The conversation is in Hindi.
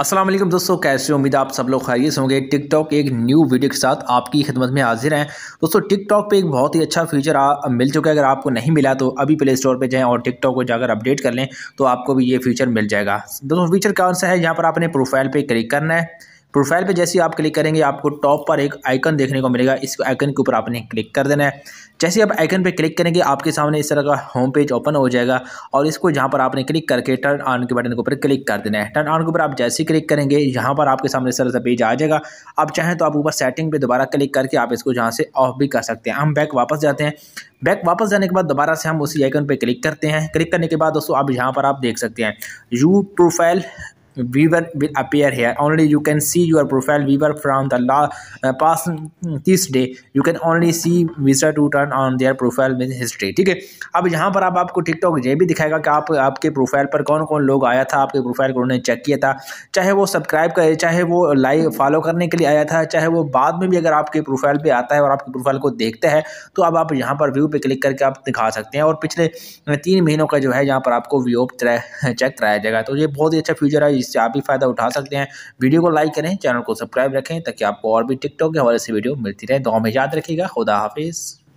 असलम दोस्तों कैसे उम्मीद आप सब लोग खैरियत होंगे टिकटॉक एक न्यू वीडियो के साथ आपकी खिदमत में हाजिर हैं दोस्तों टिकटॉक पे एक बहुत ही अच्छा फीचर आ, मिल चुका है अगर आपको नहीं मिला तो अभी प्ले स्टोर पर जाएँ और टिकटॉक को जाकर अपडेट कर लें तो आपको भी ये फीचर मिल जाएगा दोस्तों फीचर कौन सा है यहाँ पर आपने प्रोफाइल पर क्लिक करना है प्रोफाइल पे जैसे आप क्लिक करेंगे आपको टॉप पर एक आइकन देखने को मिलेगा इस आइकन के ऊपर आपने क्लिक कर देना है जैसे आप आइकन पे क्लिक करेंगे आपके सामने इस तरह का होम पेज ओपन हो जाएगा और इसको जहाँ पर आपने क्लिक करके टर्न ऑन के बटन के ऊपर क्लिक कर देना है टर्न ऑन के ऊपर आप जैसे क्लिक करेंगे यहाँ पर आपके सामने इस तरह से पेज आ जाएगा आप चाहें तो आप ऊपर सेटिंग पर दोबारा क्लिक करके आप इसको जहाँ से ऑफ भी कर सकते हैं हम बैक वापस जाते हैं बैक वापस जाने के बाद दोबारा से हम उसी आइकन पर क्लिक करते हैं क्लिक करने के बाद दोस्तों आप यहाँ पर आप देख सकते हैं you profile viewer will appear here only you can see your profile viewer from the last uh, past mm, this day you can only see to to turn on their profile with history ठीक है अब यहाँ पर आप आपको टिकटॉक ये भी दिखाएगा कि आप आपके प्रोफाइल पर कौन कौन लोग आया था आपके प्रोफाइल को उन्होंने चेक किया था चाहे वो सब्सक्राइब करे चाहे वो लाइक फॉलो करने के लिए आया था चाहे वो बाद में भी अगर आपके प्रोफाइल पर आता है और आपके प्रोफाइल को देखता है तो अब आप यहाँ पर व्यू पर क्लिक करके आप दिखा सकते हैं और पिछले तीन महीनों का जो है यहाँ पर आपको व्यू चेक कराया जाएगा तो ये बहुत ही अच्छा फ्यूचर है इससे आप भी फ़ायदा उठा सकते हैं वीडियो को लाइक करें चैनल को सब्सक्राइब रखें ताकि आपको और भी टिकटॉक के हवाले से वीडियो मिलती रहे दो हमें याद रखेगा खुदा हाफिज़